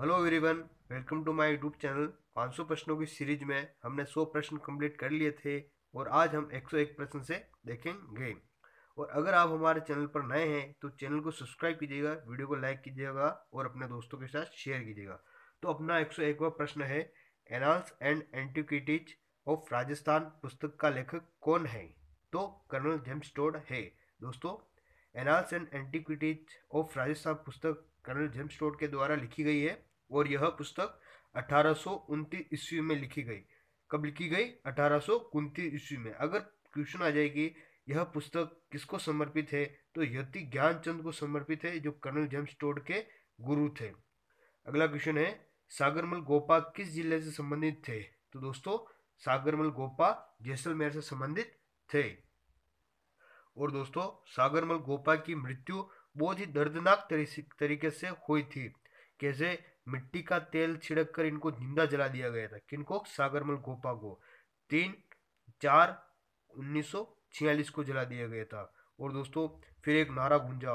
hello everyone welcome to my YouTube channel 500 प्रश्नों की series में हमने 100 प्रश्न कंप्लीट कर लिए थे और आज हम 101 प्रश्न से देखेंगे और अगर आप हमारे चैनल पर नए हैं तो चैनल को सब्सक्राइब कीजिएगा वीडियो को लाइक कीजिएगा और अपने दोस्तों के साथ शेयर कीजिएगा तो अपना एक प्रश्न है Annals and Antiquities of Rajasthan पुस्तक का लेखक कौन है तो कर्नल जेम्स टोड है दोस्तों Annals and Antiquities of Rajasthan पुस्तक कर्नल जेम्स टोड के द्वारा लिखी गई है और यह पुस्तक अठारह ईस्वी में लिखी गई कब लिखी गई अठारह ईस्वी में अगर क्वेश्चन आ जाएगी यह पुस्तक किसको समर्पित है तो यति ज्ञानचंद को समर्पित है जो कर्नल जेम्स टोड के गुरु थे अगला क्वेश्चन है सागरमल गोपा किस जिले से संबंधित थे तो दोस्तों सागरमल गोपा जैसलमेर से संबंधित थे और दोस्तों सागरमल गोपाल की मृत्यु बहुत ही दर्दनाक तरीके से हुई थी कैसे मिट्टी का तेल छिड़क कर इनको जिंदा जला दिया गया था किनको सागरमल गोपा को तीन चार उन्नीस को जला दिया गया था और दोस्तों फिर एक नारा गुंजा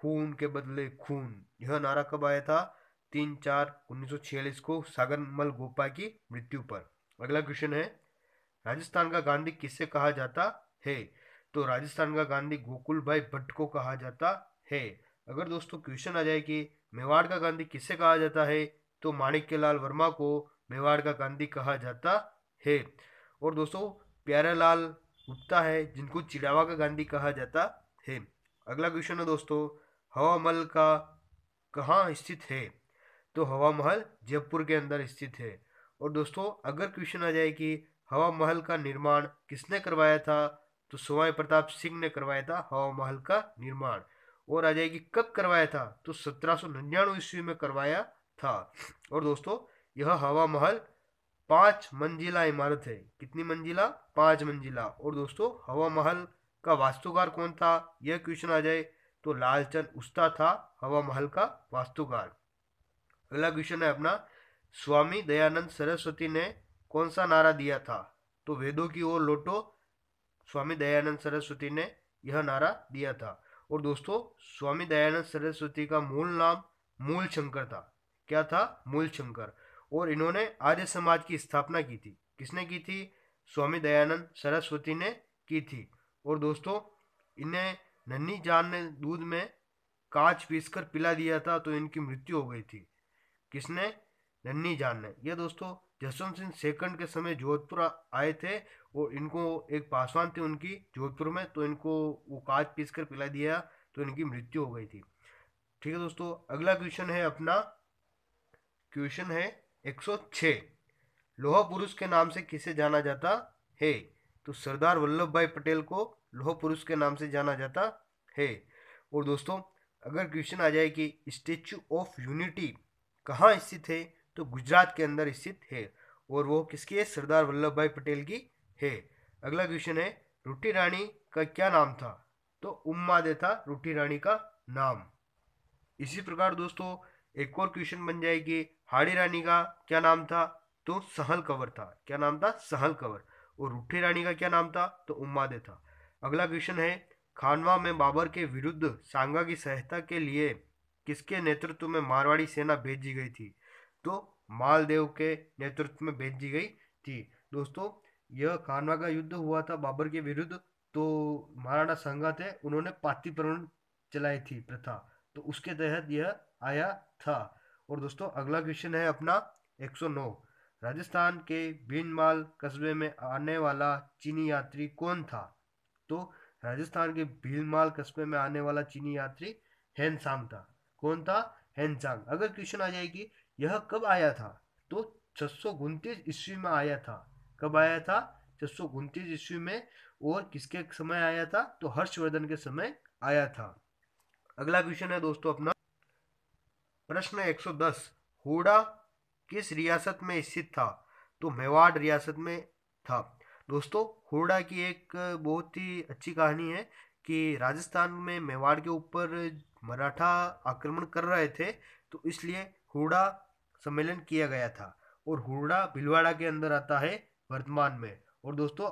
खून के बदले खून यह नारा कब आया था तीन चार उन्नीस को सागरमल गोपा की मृत्यु पर अगला क्वेश्चन है राजस्थान का गांधी किससे कहा जाता है तो राजस्थान का गांधी गोकुल भाई भट्ट को कहा जाता है अगर दोस्तों क्वेश्चन आ जाए कि मेवाड़ का गांधी किसे कहा जाता है तो माणिक्य लाल वर्मा को मेवाड़ का गांधी कहा जाता है और दोस्तों प्यारालाल गुप्ता है जिनको चिड़ावा का गांधी कहा जाता है अगला क्वेश्चन है दोस्तों हवा महल का कहाँ स्थित है तो हवा महल जयपुर के अंदर स्थित है और दोस्तों अगर क्वेश्चन आ जाए कि हवा महल का निर्माण किसने करवाया था तो स्वामी प्रताप सिंह ने करवाया था हवा महल का निर्माण और आ जाएगी कब करवाया था तो सत्रह सौ ईस्वी में करवाया था और दोस्तों यह हवा महल पांच मंजिला इमारत है कितनी मंजिला पांच मंजिला और दोस्तों हवा महल का वास्तुकार कौन था यह क्वेश्चन आ जाए तो लालचंद उस्ता था हवा महल का वास्तुकार अगला क्वेश्चन है अपना स्वामी दयानंद सरस्वती ने कौन सा नारा दिया था तो वेदों की ओर लोटो स्वामी दयानंद सरस्वती ने यह नारा दिया था और दोस्तों स्वामी दयानंद सरस्वती का मूल नाम मूल शंकर था क्या था मूल शंकर और इन्होंने आर्य समाज की स्थापना की थी किसने की थी स्वामी दयानंद सरस्वती ने की थी और दोस्तों इन्हें नन्ही जान ने दूध में कांच पीसकर पिला दिया था तो इनकी मृत्यु हो गई थी किसने नन्ही जान ने यह दोस्तों जसवंत सिंह सेकंड के समय जोधपुर आए थे और इनको एक पासवान थे उनकी जोधपुर में तो इनको वो काज पीस कर पिला दिया तो इनकी मृत्यु हो गई थी ठीक है दोस्तों अगला क्वेश्चन है अपना क्वेश्चन है 106 लोह पुरुष के नाम से किसे जाना जाता है तो सरदार वल्लभ भाई पटेल को लोह पुरुष के नाम से जाना जाता है और दोस्तों अगर क्वेश्चन आ जाए कि स्टेचू ऑफ यूनिटी कहाँ स्थित है तो गुजरात के अंदर स्थित है और वो किसकी है सरदार वल्लभ भाई पटेल की है अगला क्वेश्चन है रूटी रानी का क्या नाम था तो उम्मा दे था रूटी रानी का नाम इसी प्रकार दोस्तों एक और क्वेश्चन बन जाएगी हाड़ी रानी का क्या नाम था तो सहल कंवर था क्या नाम था सहल कंवर और रूठी रानी का क्या नाम था तो उम्मा दे था अगला क्वेश्चन है खानवा में बाबर के विरुद्ध सांगा की सहायता के लिए किसके नेतृत्व में मारवाड़ी सेना भेजी गई थी तो मालदेव के नेतृत्व में भेजी गई थी दोस्तों यह कानवा का युद्ध हुआ था बाबर के विरुद्ध तो महाराणा संगा थे उन्होंने पातिप्रवण चलाई थी प्रथा तो उसके तहत यह आया था और दोस्तों अगला क्वेश्चन है अपना 109 राजस्थान के भीनमाल कस्बे में आने वाला चीनी यात्री कौन था तो राजस्थान के भीनमाल कस्बे में आने वाला चीनी यात्री हेनसांग था कौन था हेनसांग अगर क्वेश्चन आ जाएगी यह कब आया था तो छह ईस्वी में आया था कब आया था छह ईस्वी में और किसके समय आया था तो हर्षवर्धन के समय आया था अगला क्वेश्चन है दोस्तों अपना प्रश्न 110 होड़ा किस रियासत में स्थित था तो मेवाड़ रियासत में था दोस्तों होड़ा की एक बहुत ही अच्छी कहानी है कि राजस्थान में मेवाड़ के ऊपर मराठा आक्रमण कर रहे थे तो इसलिए होड़ा सम्मेलन किया गया था और हुड़ा भिलवाड़ा के अंदर आता है वर्तमान में और दोस्तों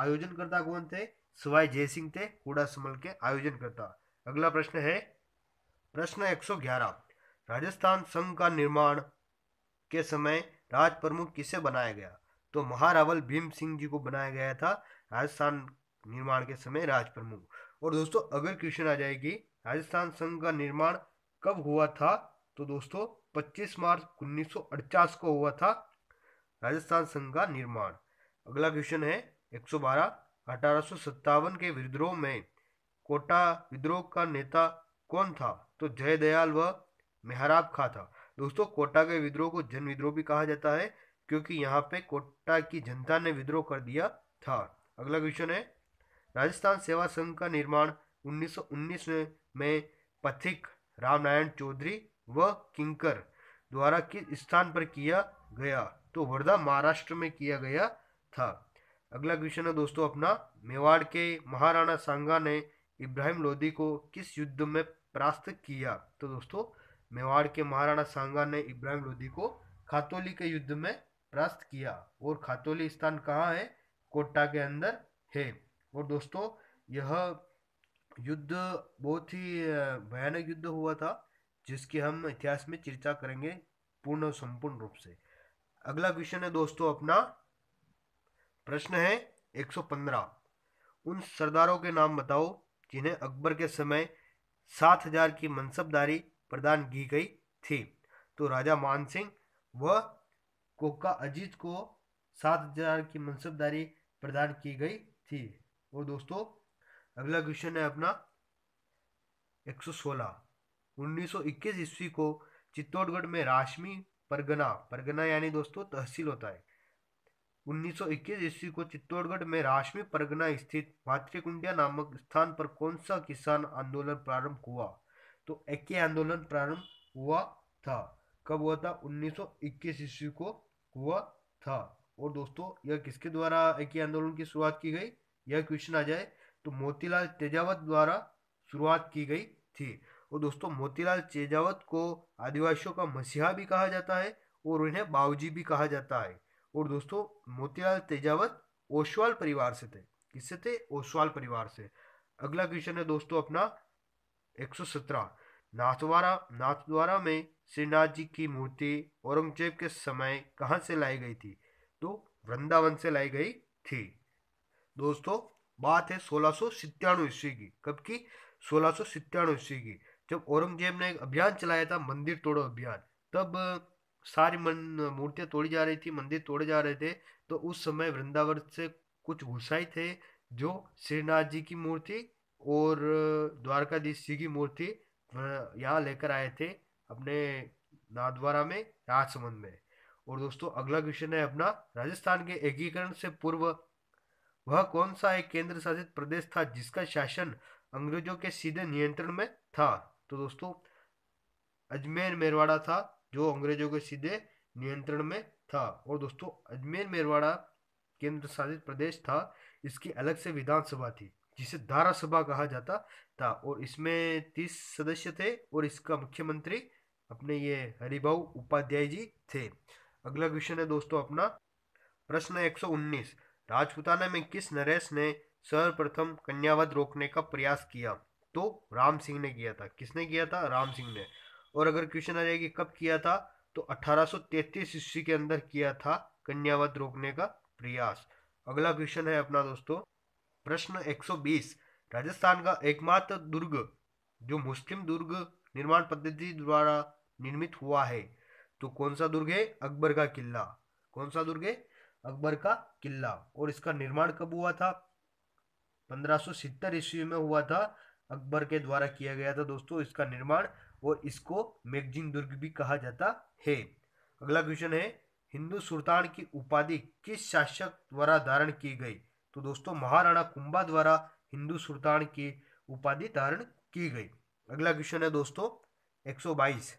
आयोजनकर्ता कौन थे जय सिंह थे हुडा सम्मेलन के आयोजनकर्ता अगला प्रश्न है प्रश्न 111 राजस्थान संघ का निर्माण के समय राज प्रमुख किसे बनाया गया तो महारावल भीम सिंह जी को बनाया गया था राजस्थान निर्माण के समय राज प्रमुख और दोस्तों अगर क्वेश्चन आ जाएगी राजस्थान संघ का निर्माण कब हुआ था तो दोस्तों 25 मार्च उन्नीस को हुआ था राजस्थान संघ का निर्माण अगला क्वेश्चन है 112 1857 के विद्रोह में कोटा विद्रोह का नेता कौन था तो जयदयाल व मेहराब खा था दोस्तों कोटा के विद्रोह को जन विद्रोह भी कहा जाता है क्योंकि यहाँ पे कोटा की जनता ने विद्रोह कर दिया था अगला क्वेश्चन है राजस्थान सेवा संघ का निर्माण 1919 में पथिक रामनारायण चौधरी व किंकर द्वारा किस स्थान पर किया गया तो वर्धा महाराष्ट्र में किया गया था अगला क्वेश्चन है दोस्तों अपना मेवाड़ के महाराणा सांगा ने इब्राहिम लोधी को किस युद्ध में परास्त किया तो दोस्तों मेवाड़ के महाराणा सांगा ने इब्राहिम लोधी को खातोली के युद्ध में परास्त किया और खातोली स्थान कहाँ है कोटा के अंदर है और दोस्तों यह युद्ध बहुत ही भयानक युद्ध हुआ था जिसकी हम इतिहास में चर्चा करेंगे पूर्ण और संपूर्ण रूप से अगला क्वेश्चन है दोस्तों अपना प्रश्न है 115 उन सरदारों के नाम बताओ जिन्हें अकबर के समय 7000 की मनसबदारी प्रदान की गई थी तो राजा मानसिंह व कोका अजीत को 7000 की मनसबदारी प्रदान की गई थी और दोस्तों अगला क्वेश्चन है अपना 116 1921 ईस्वी को चित्तौड़गढ़ में राशमी परगना परगना यानी दोस्तों तहसील होता है 1921 ईस्वी को चित्तौड़गढ़ में राशमी परगना स्थित मातृकुंडिया नामक स्थान पर कौन सा किसान आंदोलन प्रारंभ हुआ तो एक आंदोलन प्रारंभ हुआ था कब हुआ था 1921 ईस्वी को हुआ था और दोस्तों यह किसके द्वारा एक आंदोलन की शुरुआत की गई यह क्वेश्चन आ जाए तो मोतीलाल तेजावत द्वारा शुरुआत की गई थी और दोस्तों मोतीलाल चेजावत को आदिवासियों का मसीहा भी कहा जाता है और उन्हें बाऊजी भी कहा जाता है और दोस्तों मोतीलाल तेजावत ओसवाल परिवार से थे किससे थे ओसवाल परिवार से अगला क्वेश्चन है दोस्तों अपना 117 नाथद्वारा नाथद्वारा में श्रीनाथ जी की मूर्ति औरंगजेब के समय कहाँ से लाई गई थी तो वृंदावन से लाई गई थी दोस्तों बात है सोलह ईस्वी की कब की सोलह ईस्वी की जब औरंगजेब ने एक अभियान चलाया था मंदिर तोड़ो अभियान तब सारी मन मूर्तियाँ तोड़ी जा रही थी मंदिर तोड़े जा रहे थे तो उस समय वृंदावन से कुछ गुस्साई थे जो श्रीनाथ जी की मूर्ति और द्वारकाधीश जी की मूर्ति यहाँ लेकर आए थे अपने नाथद्वारा में राजसमंद में और दोस्तों अगला क्वेश्चन है अपना राजस्थान के एकीकरण से पूर्व वह कौन सा एक केंद्र शासित प्रदेश था जिसका शासन अंग्रेजों के सीधे नियंत्रण में था तो दोस्तों अजमेर मेरवाड़ा था जो अंग्रेजों के सीधे नियंत्रण में था और दोस्तों अजमेर मेरवाड़ा केंद्र शासित प्रदेश था इसकी अलग से विधानसभा थी जिसे धारा सभा कहा जाता था और इसमें तीस सदस्य थे और इसका मुख्यमंत्री अपने ये हरिभा उपाध्याय जी थे अगला क्वेश्चन है दोस्तों अपना प्रश्न 119 राजपुताना में किस नरेश ने सर्वप्रथम कन्यावध रोकने का प्रयास किया तो राम सिंह ने किया था किसने किया था राम सिंह ने और अगर क्वेश्चन आ जाएगी कब किया था तो 1833 सौ ईस्वी के अंदर किया था कन्यावत रोकने का प्रयास अगला क्वेश्चन है अपना दोस्तों प्रश्न 120 राजस्थान का एकमात्र दुर्ग जो मुस्लिम दुर्ग निर्माण पद्धति द्वारा निर्मित हुआ है तो कौन सा दुर्ग है अकबर का किला कौन सा दुर्ग है अकबर का किला और इसका निर्माण कब हुआ था 1570 ईस्वी में हुआ था अकबर के द्वारा किया गया था दोस्तों इसका निर्माण और इसको मैगजीन दुर्ग भी कहा जाता है अगला क्वेश्चन है हिंदू सुल्तान की उपाधि किस शासक द्वारा धारण की गई तो दोस्तों महाराणा कुंभा द्वारा हिंदू सुल्तान की उपाधि धारण की गई अगला क्वेश्चन है दोस्तों 122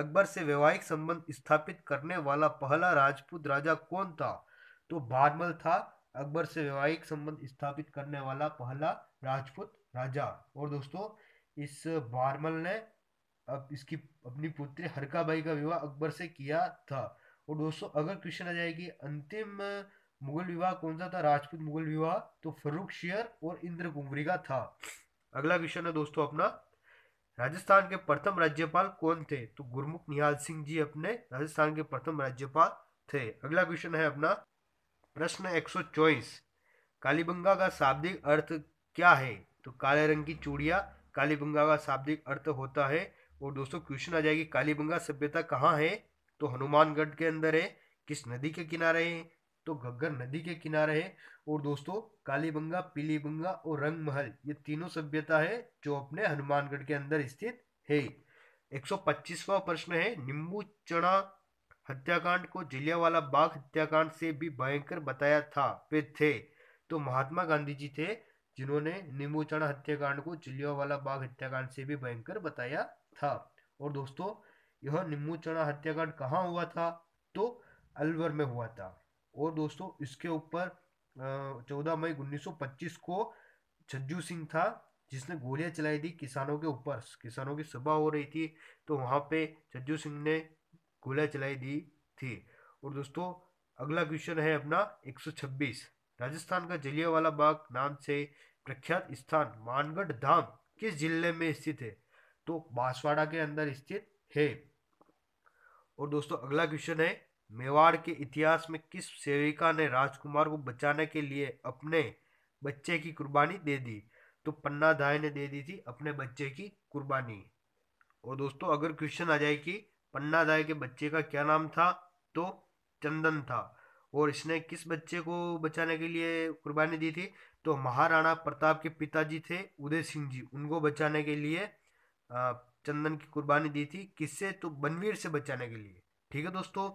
अकबर से वैवाहिक संबंध स्थापित करने वाला पहला राजपूत राजा कौन था तो बारमल था अकबर से वैवाहिक संबंध स्थापित करने वाला पहला राजपूत राजा और दोस्तों इस बारमल ने अब इसकी अपनी पुत्री हरकाबाई का विवाह अकबर से किया था और दोस्तों अगर क्वेश्चन आ जाएगी अंतिम मुगल विवाह कौन सा था राजपूत मुगल विवाह तो फरूख शेयर और इंद्र कुंवरी का था अगला क्वेश्चन है दोस्तों अपना राजस्थान के प्रथम राज्यपाल कौन थे तो गुरमुख निहाल सिंह जी अपने राजस्थान के प्रथम राज्यपाल थे अगला क्वेश्चन है अपना प्रश्न चौबीस कालीबंगा का शाब्दिक अर्थ क्या है तो काले रंग की चूड़िया कालीबंगा का शाब्दिक अर्थ होता है और दोस्तों क्वेश्चन आ जाएगी कालीबंगा सभ्यता कहाँ है तो हनुमानगढ़ के अंदर है किस नदी के किनारे है तो घग्गर नदी के किनारे है और दोस्तों कालीबंगा पीलीबंगा और रंग महल ये तीनों सभ्यता है जो अपने हनुमानगढ़ के अंदर स्थित है पच्चीसवा प्रश्न है नींबू चना हत्याकांड को जलियावाला बाग हत्याकांड से भी भयंकर बताया था वे थे तो महात्मा गांधी जी थे जिन्होंने निमोचना हत्याकांड को चिल्लियावाला बाघ हत्याकांड से भी भयंकर बताया था और दोस्तों यह चढ़ा हत्याकांड कहाँ हुआ था तो अलवर में हुआ था और दोस्तों इसके ऊपर चौदह मई 1925 को छज्जू सिंह था जिसने गोलियां चलाई थी किसानों के ऊपर किसानों की सभा हो रही थी तो वहाँ पे छज्जू सिंह ने गोलियां चलाई दी थी और दोस्तों अगला क्वेश्चन है अपना 126 राजस्थान का जलियावाला बाग नाम से प्रख्यात स्थान मानगढ़ धाम किस जिले में स्थित है तो बांसवाड़ा के अंदर स्थित है और दोस्तों अगला क्वेश्चन है मेवाड़ के इतिहास में किस सेविका ने राजकुमार को बचाने के लिए अपने बच्चे की कुर्बानी दे दी तो पन्ना धाय ने दे दी थी अपने बच्चे की कुर्बानी और दोस्तों अगर क्वेश्चन आ जाए कि पन्ना धाय के बच्चे का क्या नाम था तो चंदन था और इसने किस बच्चे को बचाने के लिए कुर्बानी दी थी तो महाराणा प्रताप के पिताजी थे उदय सिंह जी उनको बचाने के लिए चंदन की कुर्बानी दी थी किससे तो बनवीर से बचाने के लिए ठीक है दोस्तों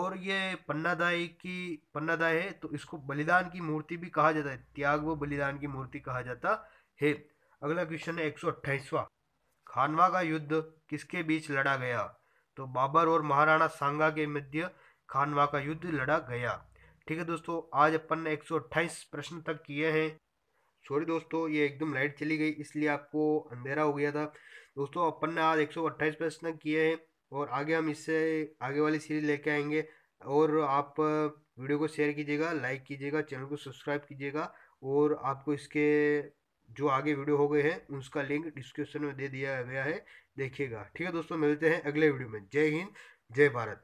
और ये पन्नादाई की पन्नादाई है तो इसको बलिदान की मूर्ति भी कहा जाता है त्याग व बलिदान की मूर्ति कहा जाता है अगला क्वेश्चन है एक सौ अट्ठाईसवा खानवा का युद्ध किसके बीच लड़ा गया तो बाबर और महाराणा सांगा के मध्य खानवा का युद्ध लड़ा गया ठीक है दोस्तों आज अपन ने एक प्रश्न तक किए हैं सॉरी दोस्तों ये एकदम लाइट चली गई इसलिए आपको अंधेरा हो गया था दोस्तों अपन ने आज एक प्रश्न किए हैं और आगे हम इससे आगे वाली सीरीज लेके आएंगे और आप वीडियो को शेयर कीजिएगा लाइक कीजिएगा चैनल को सब्सक्राइब कीजिएगा और आपको इसके जो आगे वीडियो हो गए हैं उसका लिंक डिस्क्रिप्शन में दे दिया गया है देखिएगा ठीक है दोस्तों मिलते हैं अगले वीडियो में जय हिंद जय भारत